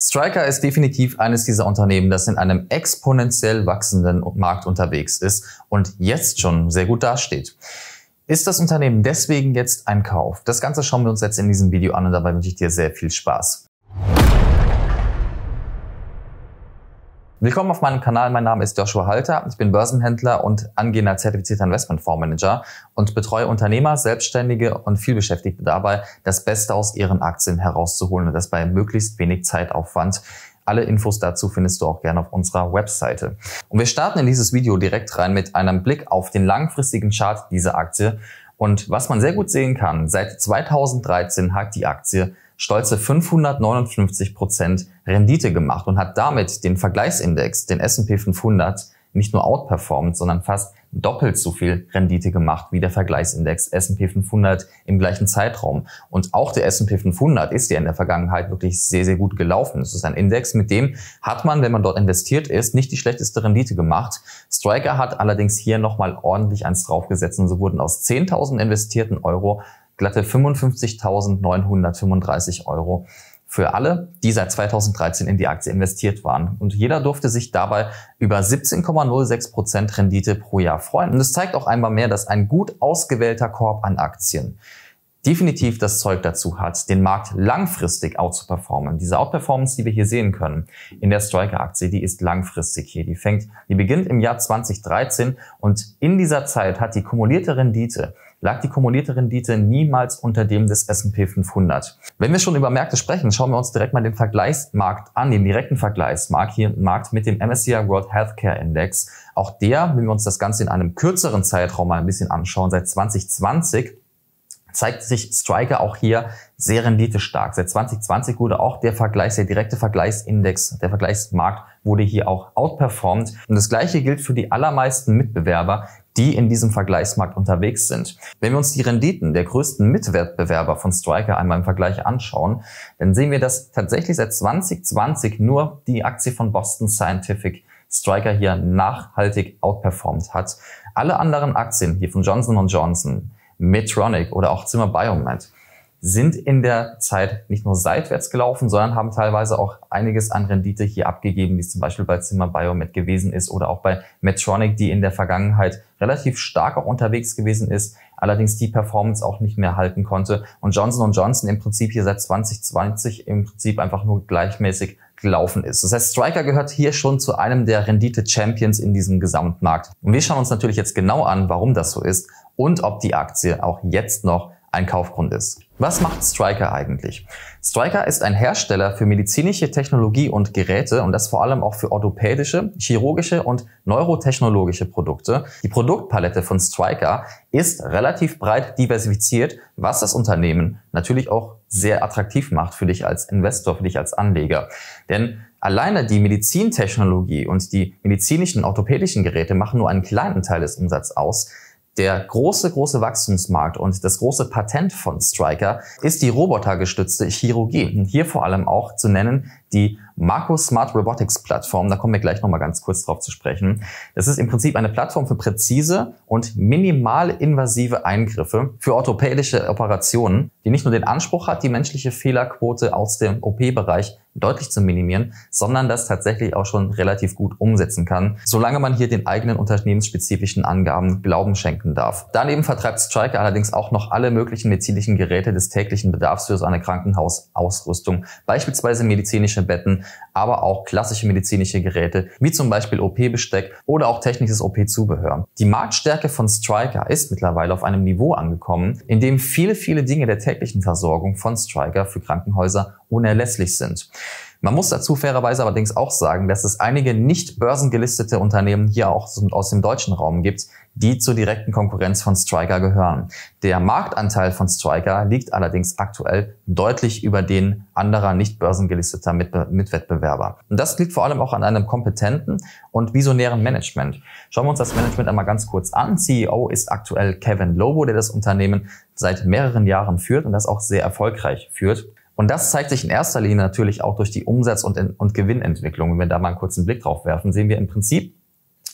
Striker ist definitiv eines dieser Unternehmen, das in einem exponentiell wachsenden Markt unterwegs ist und jetzt schon sehr gut dasteht. Ist das Unternehmen deswegen jetzt ein Kauf? Das Ganze schauen wir uns jetzt in diesem Video an und dabei wünsche ich dir sehr viel Spaß. Willkommen auf meinem Kanal. Mein Name ist Joshua Halter. Ich bin Börsenhändler und angehender zertifizierter Investmentfondsmanager und betreue Unternehmer, Selbstständige und vielbeschäftigte dabei, das Beste aus ihren Aktien herauszuholen und das bei möglichst wenig Zeitaufwand. Alle Infos dazu findest du auch gerne auf unserer Webseite. Und wir starten in dieses Video direkt rein mit einem Blick auf den langfristigen Chart dieser Aktie. Und was man sehr gut sehen kann, seit 2013 hat die Aktie stolze 559 Prozent Rendite gemacht und hat damit den Vergleichsindex, den S&P 500, nicht nur outperformed, sondern fast doppelt so viel Rendite gemacht wie der Vergleichsindex S&P 500 im gleichen Zeitraum. Und auch der S&P 500 ist ja in der Vergangenheit wirklich sehr, sehr gut gelaufen. Es ist ein Index, mit dem hat man, wenn man dort investiert ist, nicht die schlechteste Rendite gemacht. Striker hat allerdings hier nochmal ordentlich eins draufgesetzt und so wurden aus 10.000 investierten Euro glatte 55.935 Euro für alle, die seit 2013 in die Aktie investiert waren. Und jeder durfte sich dabei über 17,06 Prozent Rendite pro Jahr freuen. Und es zeigt auch einmal mehr, dass ein gut ausgewählter Korb an Aktien definitiv das Zeug dazu hat, den Markt langfristig outzuperformen. Diese Outperformance, die wir hier sehen können in der Striker-Aktie, die ist langfristig hier. Die fängt, die beginnt im Jahr 2013 und in dieser Zeit hat die kumulierte Rendite lag die kumulierte Rendite niemals unter dem des S&P 500. Wenn wir schon über Märkte sprechen, schauen wir uns direkt mal den Vergleichsmarkt an, den direkten Vergleichsmarkt hier im Markt mit dem MSCI World Healthcare Index. Auch der, wenn wir uns das Ganze in einem kürzeren Zeitraum mal ein bisschen anschauen, seit 2020 zeigt sich Striker auch hier sehr renditestark. Seit 2020 wurde auch der Vergleich, der direkte Vergleichsindex, der Vergleichsmarkt wurde hier auch outperformed. Und das Gleiche gilt für die allermeisten Mitbewerber, die in diesem Vergleichsmarkt unterwegs sind. Wenn wir uns die Renditen der größten Mitwettbewerber von Striker einmal im Vergleich anschauen, dann sehen wir, dass tatsächlich seit 2020 nur die Aktie von Boston Scientific Striker hier nachhaltig outperformt hat. Alle anderen Aktien hier von Johnson Johnson, Medtronic oder auch Zimmer Biomed sind in der Zeit nicht nur seitwärts gelaufen, sondern haben teilweise auch einiges an Rendite hier abgegeben, wie es zum Beispiel bei Zimmer Biomed gewesen ist oder auch bei Medtronic, die in der Vergangenheit relativ stark auch unterwegs gewesen ist, allerdings die Performance auch nicht mehr halten konnte und Johnson Johnson im Prinzip hier seit 2020 im Prinzip einfach nur gleichmäßig gelaufen ist. Das heißt, Striker gehört hier schon zu einem der Rendite-Champions in diesem Gesamtmarkt. Und wir schauen uns natürlich jetzt genau an, warum das so ist und ob die Aktie auch jetzt noch ein Kaufgrund ist. Was macht Striker eigentlich? Striker ist ein Hersteller für medizinische Technologie und Geräte und das vor allem auch für orthopädische, chirurgische und neurotechnologische Produkte. Die Produktpalette von Striker ist relativ breit diversifiziert, was das Unternehmen natürlich auch sehr attraktiv macht für dich als Investor, für dich als Anleger. Denn alleine die Medizintechnologie und die medizinischen, orthopädischen Geräte machen nur einen kleinen Teil des Umsatzes aus. Der große, große Wachstumsmarkt und das große Patent von Striker ist die robotergestützte Chirurgie. Und hier vor allem auch zu nennen die Marco Smart Robotics Plattform. Da kommen wir gleich nochmal ganz kurz drauf zu sprechen. Das ist im Prinzip eine Plattform für präzise und minimal invasive Eingriffe für orthopädische Operationen, die nicht nur den Anspruch hat, die menschliche Fehlerquote aus dem OP-Bereich deutlich zu minimieren, sondern das tatsächlich auch schon relativ gut umsetzen kann, solange man hier den eigenen unternehmensspezifischen Angaben Glauben schenken darf. Daneben vertreibt Striker allerdings auch noch alle möglichen medizinischen Geräte des täglichen Bedarfs für seine Krankenhausausrüstung, beispielsweise medizinische Betten, aber auch klassische medizinische Geräte, wie zum Beispiel OP-Besteck oder auch technisches OP-Zubehör. Die Marktstärke von Striker ist mittlerweile auf einem Niveau angekommen, in dem viele, viele Dinge der täglichen Versorgung von Striker für Krankenhäuser unerlässlich sind. Man muss dazu fairerweise allerdings auch sagen, dass es einige nicht börsengelistete Unternehmen hier auch aus dem deutschen Raum gibt, die zur direkten Konkurrenz von Striker gehören. Der Marktanteil von Striker liegt allerdings aktuell deutlich über den anderer nicht börsengelisteter Mitwettbewerber. Und das liegt vor allem auch an einem kompetenten und visionären Management. Schauen wir uns das Management einmal ganz kurz an. CEO ist aktuell Kevin Lobo, der das Unternehmen seit mehreren Jahren führt und das auch sehr erfolgreich führt. Und das zeigt sich in erster Linie natürlich auch durch die Umsatz- und, und Gewinnentwicklung. Wenn wir da mal einen kurzen Blick drauf werfen, sehen wir im Prinzip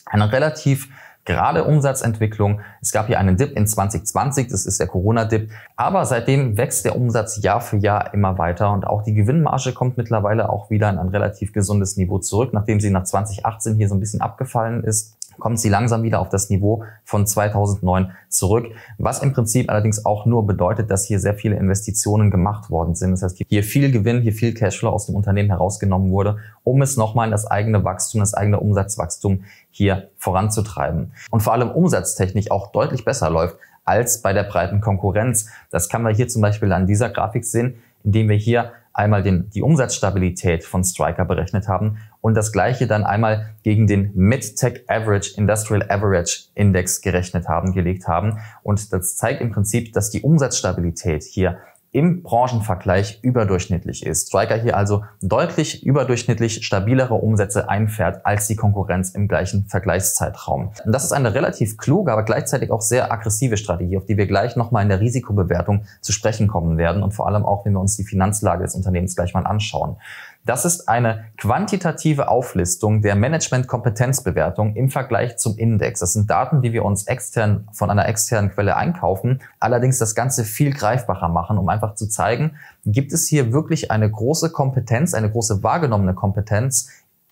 eine relativ gerade Umsatzentwicklung. Es gab hier einen Dip in 2020, das ist der Corona-Dip. Aber seitdem wächst der Umsatz Jahr für Jahr immer weiter und auch die Gewinnmarge kommt mittlerweile auch wieder in ein relativ gesundes Niveau zurück, nachdem sie nach 2018 hier so ein bisschen abgefallen ist kommt sie langsam wieder auf das Niveau von 2009 zurück, was im Prinzip allerdings auch nur bedeutet, dass hier sehr viele Investitionen gemacht worden sind. Das heißt, hier viel Gewinn, hier viel Cashflow aus dem Unternehmen herausgenommen wurde, um es nochmal in das eigene Wachstum, das eigene Umsatzwachstum hier voranzutreiben. Und vor allem umsatztechnisch auch deutlich besser läuft als bei der breiten Konkurrenz. Das kann man hier zum Beispiel an dieser Grafik sehen indem wir hier einmal den, die Umsatzstabilität von Striker berechnet haben und das gleiche dann einmal gegen den Mid-Tech Average Industrial Average Index gerechnet haben, gelegt haben. Und das zeigt im Prinzip, dass die Umsatzstabilität hier im Branchenvergleich überdurchschnittlich ist. Striker hier also deutlich überdurchschnittlich stabilere Umsätze einfährt als die Konkurrenz im gleichen Vergleichszeitraum. Und das ist eine relativ kluge, aber gleichzeitig auch sehr aggressive Strategie, auf die wir gleich nochmal in der Risikobewertung zu sprechen kommen werden und vor allem auch, wenn wir uns die Finanzlage des Unternehmens gleich mal anschauen. Das ist eine quantitative Auflistung der Management-Kompetenzbewertung im Vergleich zum Index. Das sind Daten, die wir uns extern von einer externen Quelle einkaufen, allerdings das Ganze viel greifbarer machen, um einfach zu zeigen, gibt es hier wirklich eine große Kompetenz, eine große wahrgenommene Kompetenz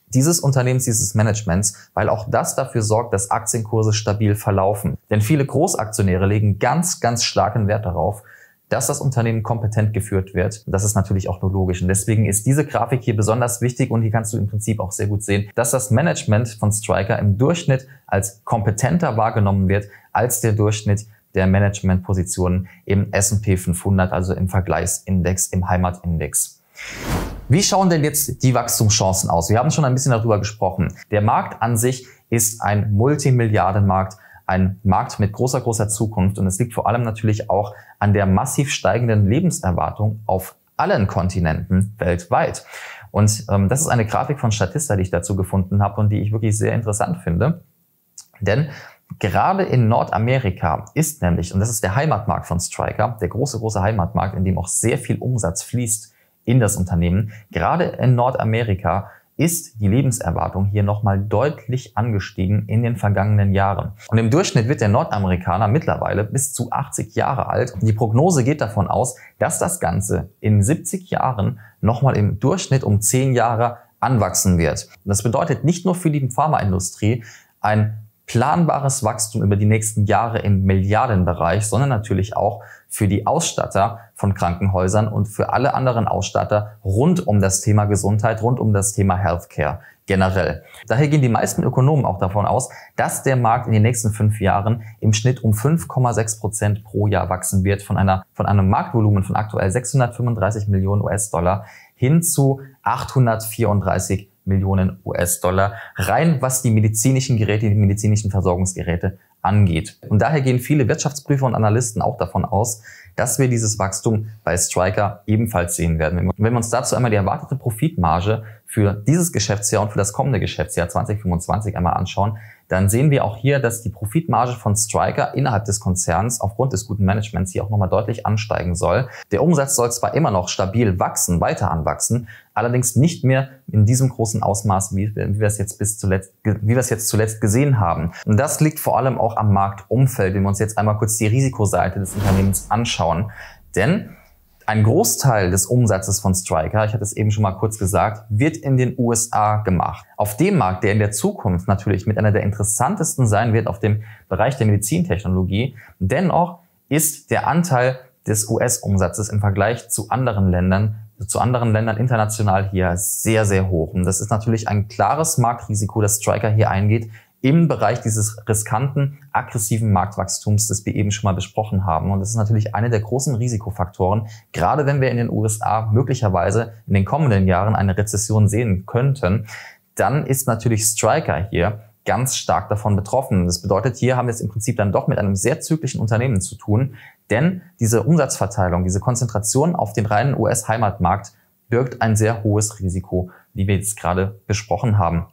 dieses Unternehmens, dieses Managements, weil auch das dafür sorgt, dass Aktienkurse stabil verlaufen. Denn viele Großaktionäre legen ganz, ganz starken Wert darauf, dass das Unternehmen kompetent geführt wird. Das ist natürlich auch nur logisch. Und deswegen ist diese Grafik hier besonders wichtig und hier kannst du im Prinzip auch sehr gut sehen, dass das Management von Striker im Durchschnitt als kompetenter wahrgenommen wird als der Durchschnitt der Managementpositionen im S&P 500, also im Vergleichsindex, im Heimatindex. Wie schauen denn jetzt die Wachstumschancen aus? Wir haben schon ein bisschen darüber gesprochen. Der Markt an sich ist ein Multimilliardenmarkt ein Markt mit großer, großer Zukunft. Und es liegt vor allem natürlich auch an der massiv steigenden Lebenserwartung auf allen Kontinenten weltweit. Und ähm, das ist eine Grafik von Statista, die ich dazu gefunden habe und die ich wirklich sehr interessant finde. Denn gerade in Nordamerika ist nämlich, und das ist der Heimatmarkt von Striker, der große, große Heimatmarkt, in dem auch sehr viel Umsatz fließt in das Unternehmen, gerade in Nordamerika ist die Lebenserwartung hier nochmal deutlich angestiegen in den vergangenen Jahren. Und im Durchschnitt wird der Nordamerikaner mittlerweile bis zu 80 Jahre alt. Die Prognose geht davon aus, dass das Ganze in 70 Jahren nochmal im Durchschnitt um 10 Jahre anwachsen wird. das bedeutet nicht nur für die Pharmaindustrie ein planbares Wachstum über die nächsten Jahre im Milliardenbereich, sondern natürlich auch für die Ausstatter von Krankenhäusern und für alle anderen Ausstatter rund um das Thema Gesundheit, rund um das Thema Healthcare generell. Daher gehen die meisten Ökonomen auch davon aus, dass der Markt in den nächsten fünf Jahren im Schnitt um 5,6 Prozent pro Jahr wachsen wird von einer, von einem Marktvolumen von aktuell 635 Millionen US-Dollar hin zu 834 Millionen US-Dollar rein, was die medizinischen Geräte, die medizinischen Versorgungsgeräte angeht. Und daher gehen viele Wirtschaftsprüfer und Analysten auch davon aus, dass wir dieses Wachstum bei Striker ebenfalls sehen werden. wenn wir uns dazu einmal die erwartete Profitmarge für dieses Geschäftsjahr und für das kommende Geschäftsjahr 2025 einmal anschauen, dann sehen wir auch hier, dass die Profitmarge von Striker innerhalb des Konzerns aufgrund des guten Managements hier auch nochmal deutlich ansteigen soll. Der Umsatz soll zwar immer noch stabil wachsen, weiter anwachsen, allerdings nicht mehr in diesem großen Ausmaß, wie, wie wir es jetzt bis zuletzt, wie wir es jetzt zuletzt gesehen haben. Und das liegt vor allem auch am Marktumfeld, wenn wir uns jetzt einmal kurz die Risikoseite des Unternehmens anschauen. Denn ein Großteil des Umsatzes von Striker, ich hatte es eben schon mal kurz gesagt, wird in den USA gemacht. Auf dem Markt, der in der Zukunft natürlich mit einer der interessantesten sein wird, auf dem Bereich der Medizintechnologie, dennoch ist der Anteil des US-Umsatzes im Vergleich zu anderen Ländern zu anderen Ländern international hier sehr, sehr hoch. Und das ist natürlich ein klares Marktrisiko, das Striker hier eingeht, im Bereich dieses riskanten, aggressiven Marktwachstums, das wir eben schon mal besprochen haben. Und das ist natürlich einer der großen Risikofaktoren, gerade wenn wir in den USA möglicherweise in den kommenden Jahren eine Rezession sehen könnten, dann ist natürlich Striker hier ganz stark davon betroffen. Das bedeutet, hier haben wir es im Prinzip dann doch mit einem sehr zyklischen Unternehmen zu tun, denn diese Umsatzverteilung, diese Konzentration auf den reinen US-Heimatmarkt birgt ein sehr hohes Risiko, wie wir jetzt gerade besprochen haben.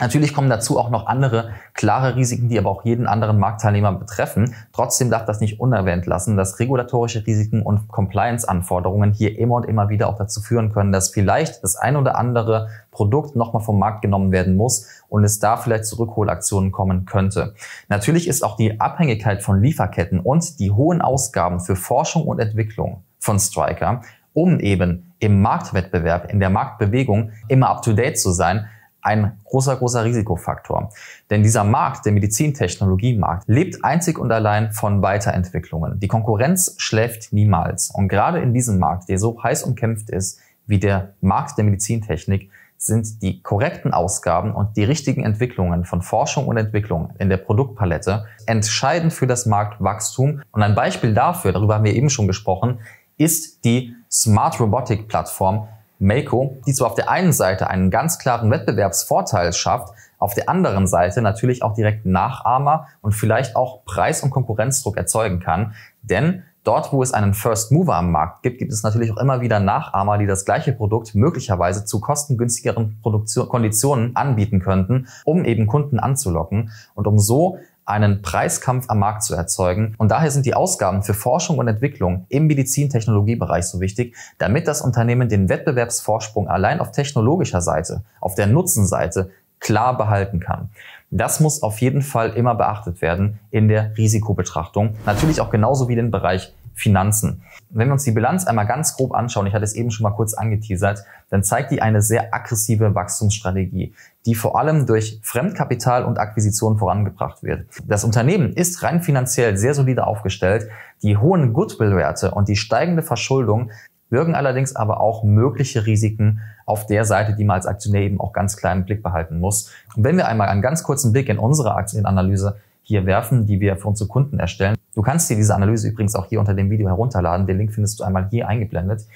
Natürlich kommen dazu auch noch andere klare Risiken, die aber auch jeden anderen Marktteilnehmer betreffen. Trotzdem darf das nicht unerwähnt lassen, dass regulatorische Risiken und Compliance-Anforderungen hier immer und immer wieder auch dazu führen können, dass vielleicht das ein oder andere Produkt nochmal vom Markt genommen werden muss und es da vielleicht zu Rückholaktionen kommen könnte. Natürlich ist auch die Abhängigkeit von Lieferketten und die hohen Ausgaben für Forschung und Entwicklung von Striker, um eben im Marktwettbewerb, in der Marktbewegung immer up-to-date zu sein, ein großer, großer Risikofaktor. Denn dieser Markt, der Medizintechnologiemarkt, lebt einzig und allein von Weiterentwicklungen. Die Konkurrenz schläft niemals. Und gerade in diesem Markt, der so heiß umkämpft ist wie der Markt der Medizintechnik, sind die korrekten Ausgaben und die richtigen Entwicklungen von Forschung und Entwicklung in der Produktpalette entscheidend für das Marktwachstum. Und ein Beispiel dafür, darüber haben wir eben schon gesprochen, ist die Smart Robotic Plattform Mako, die zwar auf der einen Seite einen ganz klaren Wettbewerbsvorteil schafft, auf der anderen Seite natürlich auch direkt Nachahmer und vielleicht auch Preis- und Konkurrenzdruck erzeugen kann. Denn dort, wo es einen First Mover am Markt gibt, gibt es natürlich auch immer wieder Nachahmer, die das gleiche Produkt möglicherweise zu kostengünstigeren Produktion Konditionen anbieten könnten, um eben Kunden anzulocken und um so einen Preiskampf am Markt zu erzeugen. Und daher sind die Ausgaben für Forschung und Entwicklung im Medizintechnologiebereich so wichtig, damit das Unternehmen den Wettbewerbsvorsprung allein auf technologischer Seite, auf der Nutzenseite klar behalten kann. Das muss auf jeden Fall immer beachtet werden in der Risikobetrachtung. Natürlich auch genauso wie den Bereich Finanzen. Wenn wir uns die Bilanz einmal ganz grob anschauen, ich hatte es eben schon mal kurz angeteasert, dann zeigt die eine sehr aggressive Wachstumsstrategie, die vor allem durch Fremdkapital und Akquisitionen vorangebracht wird. Das Unternehmen ist rein finanziell sehr solide aufgestellt. Die hohen Goodwill-Werte und die steigende Verschuldung wirken allerdings aber auch mögliche Risiken auf der Seite, die man als Aktionär eben auch ganz im Blick behalten muss. Und wenn wir einmal einen ganz kurzen Blick in unsere Aktienanalyse hier werfen, die wir für unsere Kunden erstellen, Du kannst dir diese Analyse übrigens auch hier unter dem Video herunterladen. Den Link findest du einmal hier eingeblendet.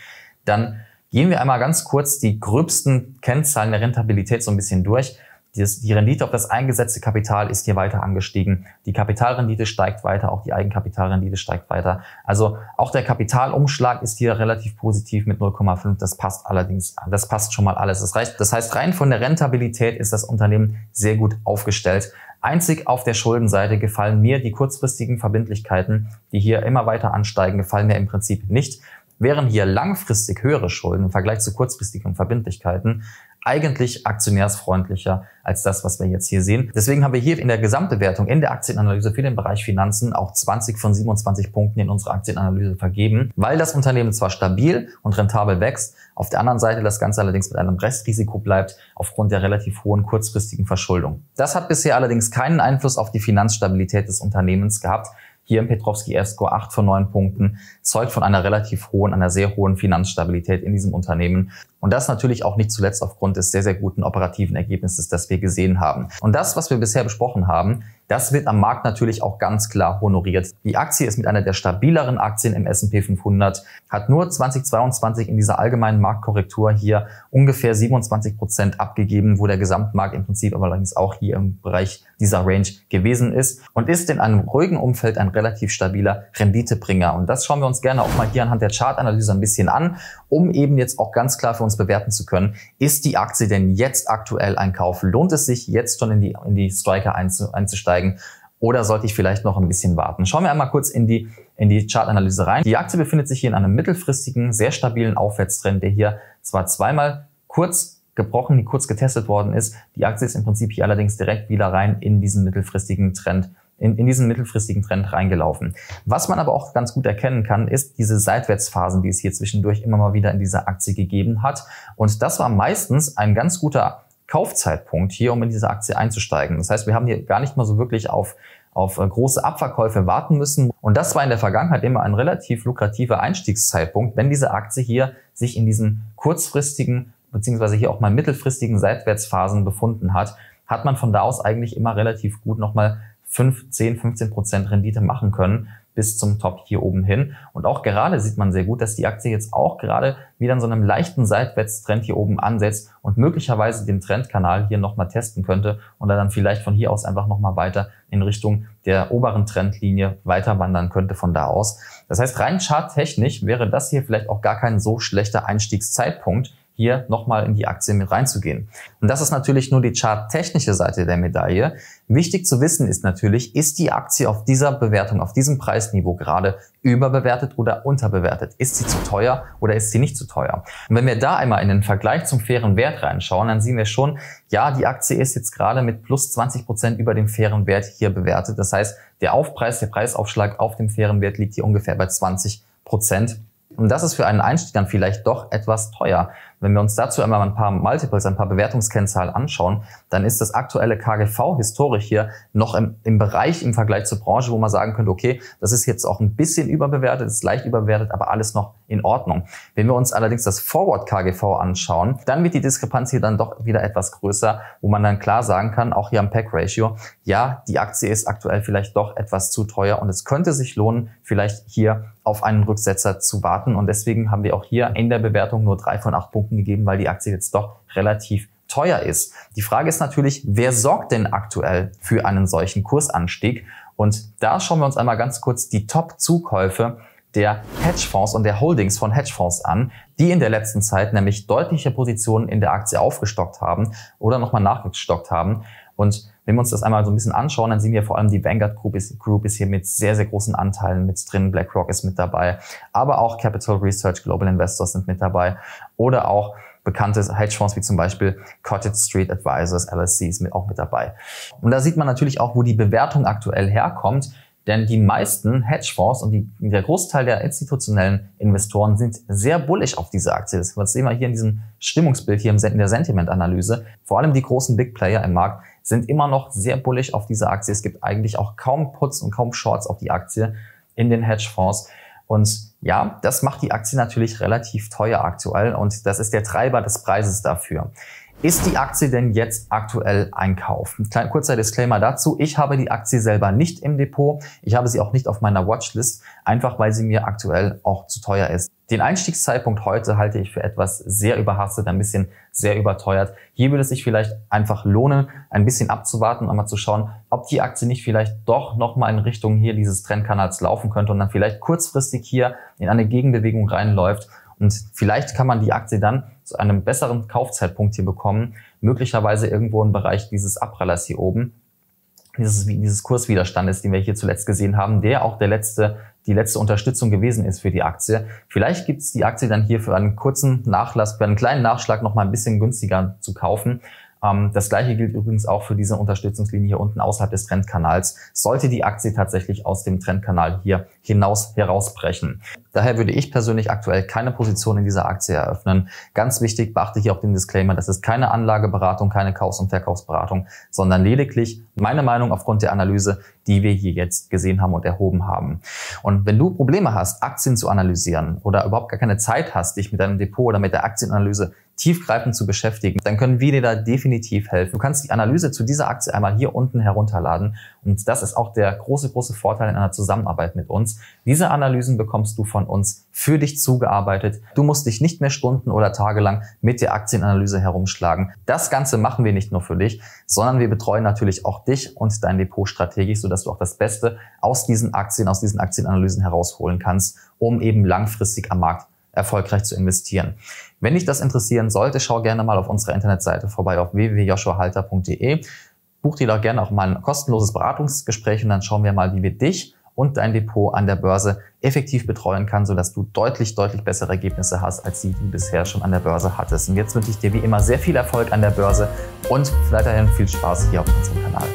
Dann gehen wir einmal ganz kurz die gröbsten Kennzahlen der Rentabilität so ein bisschen durch. Die Rendite auf das eingesetzte Kapital ist hier weiter angestiegen. Die Kapitalrendite steigt weiter, auch die Eigenkapitalrendite steigt weiter. Also auch der Kapitalumschlag ist hier relativ positiv mit 0,5. Das passt allerdings, das passt schon mal alles. Das, reicht, das heißt, rein von der Rentabilität ist das Unternehmen sehr gut aufgestellt. Einzig auf der Schuldenseite gefallen mir die kurzfristigen Verbindlichkeiten, die hier immer weiter ansteigen, gefallen mir im Prinzip nicht. Wären hier langfristig höhere Schulden im Vergleich zu kurzfristigen Verbindlichkeiten eigentlich aktionärsfreundlicher als das, was wir jetzt hier sehen. Deswegen haben wir hier in der Gesamtbewertung, in der Aktienanalyse für den Bereich Finanzen auch 20 von 27 Punkten in unserer Aktienanalyse vergeben, weil das Unternehmen zwar stabil und rentabel wächst, auf der anderen Seite das Ganze allerdings mit einem Restrisiko bleibt aufgrund der relativ hohen kurzfristigen Verschuldung. Das hat bisher allerdings keinen Einfluss auf die Finanzstabilität des Unternehmens gehabt. Hier im Petrovsky F-Score 8 von 9 Punkten zeugt von einer relativ hohen, einer sehr hohen Finanzstabilität in diesem Unternehmen. Und das natürlich auch nicht zuletzt aufgrund des sehr, sehr guten operativen Ergebnisses, das wir gesehen haben. Und das, was wir bisher besprochen haben, das wird am Markt natürlich auch ganz klar honoriert. Die Aktie ist mit einer der stabileren Aktien im S&P 500, hat nur 2022 in dieser allgemeinen Marktkorrektur hier ungefähr 27 Prozent abgegeben, wo der Gesamtmarkt im Prinzip aber allerdings auch hier im Bereich dieser Range gewesen ist und ist in einem ruhigen Umfeld ein relativ stabiler Renditebringer. Und das schauen wir uns gerne auch mal hier anhand der Chartanalyse ein bisschen an, um eben jetzt auch ganz klar für uns Performance bewerten zu können. Ist die Aktie denn jetzt aktuell ein Kauf? Lohnt es sich jetzt schon in die, in die Striker einzusteigen? Oder sollte ich vielleicht noch ein bisschen warten? Schauen wir einmal kurz in die, in die Chartanalyse rein. Die Aktie befindet sich hier in einem mittelfristigen, sehr stabilen Aufwärtstrend, der hier zwar zweimal kurz gebrochen, kurz getestet worden ist. Die Aktie ist im Prinzip hier allerdings direkt wieder rein in diesen mittelfristigen Trend in, in diesen mittelfristigen Trend reingelaufen. Was man aber auch ganz gut erkennen kann, ist diese Seitwärtsphasen, die es hier zwischendurch immer mal wieder in dieser Aktie gegeben hat. Und das war meistens ein ganz guter Kaufzeitpunkt hier, um in diese Aktie einzusteigen. Das heißt, wir haben hier gar nicht mal so wirklich auf auf äh, große Abverkäufe warten müssen. Und das war in der Vergangenheit immer ein relativ lukrativer Einstiegszeitpunkt, wenn diese Aktie hier sich in diesen kurzfristigen beziehungsweise hier auch mal mittelfristigen Seitwärtsphasen befunden hat, hat man von da aus eigentlich immer relativ gut nochmal 5, 10, 15 Prozent Rendite machen können bis zum Top hier oben hin. Und auch gerade sieht man sehr gut, dass die Aktie jetzt auch gerade wieder in so einem leichten Seitwärtstrend hier oben ansetzt und möglicherweise den Trendkanal hier nochmal testen könnte und dann vielleicht von hier aus einfach nochmal weiter in Richtung der oberen Trendlinie weiter wandern könnte von da aus. Das heißt, rein charttechnisch wäre das hier vielleicht auch gar kein so schlechter Einstiegszeitpunkt hier nochmal in die Aktien mit reinzugehen. Und das ist natürlich nur die charttechnische Seite der Medaille. Wichtig zu wissen ist natürlich, ist die Aktie auf dieser Bewertung, auf diesem Preisniveau gerade überbewertet oder unterbewertet? Ist sie zu teuer oder ist sie nicht zu teuer? Und wenn wir da einmal in den Vergleich zum fairen Wert reinschauen, dann sehen wir schon, ja, die Aktie ist jetzt gerade mit plus 20 Prozent über dem fairen Wert hier bewertet. Das heißt, der Aufpreis, der Preisaufschlag auf dem fairen Wert liegt hier ungefähr bei 20 Prozent. Und das ist für einen Einstieg dann vielleicht doch etwas teuer. Wenn wir uns dazu einmal ein paar Multiples, ein paar Bewertungskennzahlen anschauen, dann ist das aktuelle KGV historisch hier noch im, im Bereich im Vergleich zur Branche, wo man sagen könnte, okay, das ist jetzt auch ein bisschen überbewertet, ist leicht überbewertet, aber alles noch in Ordnung. Wenn wir uns allerdings das Forward KGV anschauen, dann wird die Diskrepanz hier dann doch wieder etwas größer, wo man dann klar sagen kann, auch hier am Pack Ratio, ja, die Aktie ist aktuell vielleicht doch etwas zu teuer und es könnte sich lohnen, vielleicht hier auf einen Rücksetzer zu warten. Und deswegen haben wir auch hier in der Bewertung nur drei von acht Punkten Renditen gegeben, weil die Aktie jetzt doch relativ teuer ist. Die Frage ist natürlich, wer sorgt denn aktuell für einen solchen Kursanstieg? Und da schauen wir uns einmal ganz kurz die Top-Zukäufe der Hedgefonds und der Holdings von Hedgefonds an, die in der letzten Zeit nämlich deutliche Positionen in der Aktie aufgestockt haben oder nochmal nachgestockt haben. Und wenn wir uns das einmal so ein bisschen anschauen, dann sehen wir vor allem die Vanguard Group ist, Group ist hier mit sehr, sehr großen Anteilen mit drin. BlackRock ist mit dabei, aber auch Capital Research Global Investors sind mit dabei oder auch bekannte Hedgefonds wie zum Beispiel Cottage Street Advisors, LSC ist mit, auch mit dabei. Und da sieht man natürlich auch, wo die Bewertung aktuell herkommt. Denn die meisten Hedgefonds und die, der Großteil der institutionellen Investoren sind sehr bullish auf diese Aktie. Das sehen wir hier in diesem Stimmungsbild, hier in der Sentiment-Analyse. Vor allem die großen Big Player im Markt sind immer noch sehr bullig auf diese Aktie. Es gibt eigentlich auch kaum Puts und kaum Shorts auf die Aktie in den Hedgefonds. Und ja, das macht die Aktie natürlich relativ teuer aktuell und das ist der Treiber des Preises dafür. Ist die Aktie denn jetzt aktuell ein Kauf? Ein kurzer Disclaimer dazu. Ich habe die Aktie selber nicht im Depot. Ich habe sie auch nicht auf meiner Watchlist, einfach weil sie mir aktuell auch zu teuer ist. Den Einstiegszeitpunkt heute halte ich für etwas sehr überhastet, ein bisschen sehr überteuert. Hier würde es sich vielleicht einfach lohnen, ein bisschen abzuwarten und mal zu schauen, ob die Aktie nicht vielleicht doch nochmal in Richtung hier dieses Trendkanals laufen könnte und dann vielleicht kurzfristig hier in eine Gegenbewegung reinläuft und vielleicht kann man die Aktie dann zu einem besseren Kaufzeitpunkt hier bekommen, möglicherweise irgendwo im Bereich dieses Abrallers hier oben, dieses, dieses Kurswiderstandes, den wir hier zuletzt gesehen haben, der auch der letzte, die letzte Unterstützung gewesen ist für die Aktie. Vielleicht gibt es die Aktie dann hier für einen kurzen Nachlass, für einen kleinen Nachschlag noch mal ein bisschen günstiger zu kaufen. Ähm, das gleiche gilt übrigens auch für diese Unterstützungslinie hier unten außerhalb des Trendkanals. Sollte die Aktie tatsächlich aus dem Trendkanal hier hinaus herausbrechen. Daher würde ich persönlich aktuell keine Position in dieser Aktie eröffnen. Ganz wichtig, beachte hier auch den Disclaimer, das ist keine Anlageberatung, keine Kaufs- und Verkaufsberatung, sondern lediglich meine Meinung aufgrund der Analyse, die wir hier jetzt gesehen haben und erhoben haben. Und wenn du Probleme hast, Aktien zu analysieren oder überhaupt gar keine Zeit hast, dich mit deinem Depot oder mit der Aktienanalyse tiefgreifend zu beschäftigen, dann können wir dir da definitiv helfen. Du kannst die Analyse zu dieser Aktie einmal hier unten herunterladen und das ist auch der große, große Vorteil in einer Zusammenarbeit mit uns. Diese Analysen bekommst du von uns für dich zugearbeitet. Du musst dich nicht mehr Stunden oder tagelang mit der Aktienanalyse herumschlagen. Das Ganze machen wir nicht nur für dich, sondern wir betreuen natürlich auch dich und dein Depot strategisch, sodass du auch das Beste aus diesen Aktien, aus diesen Aktienanalysen herausholen kannst, um eben langfristig am Markt erfolgreich zu investieren. Wenn dich das interessieren sollte, schau gerne mal auf unserer Internetseite vorbei auf www.joshuahalter.de. Buch dir doch gerne auch mal ein kostenloses Beratungsgespräch und dann schauen wir mal, wie wir dich und dein Depot an der Börse effektiv betreuen kann, sodass du deutlich, deutlich bessere Ergebnisse hast, als die, die du bisher schon an der Börse hattest. Und jetzt wünsche ich dir wie immer sehr viel Erfolg an der Börse und weiterhin viel Spaß hier auf unserem Kanal.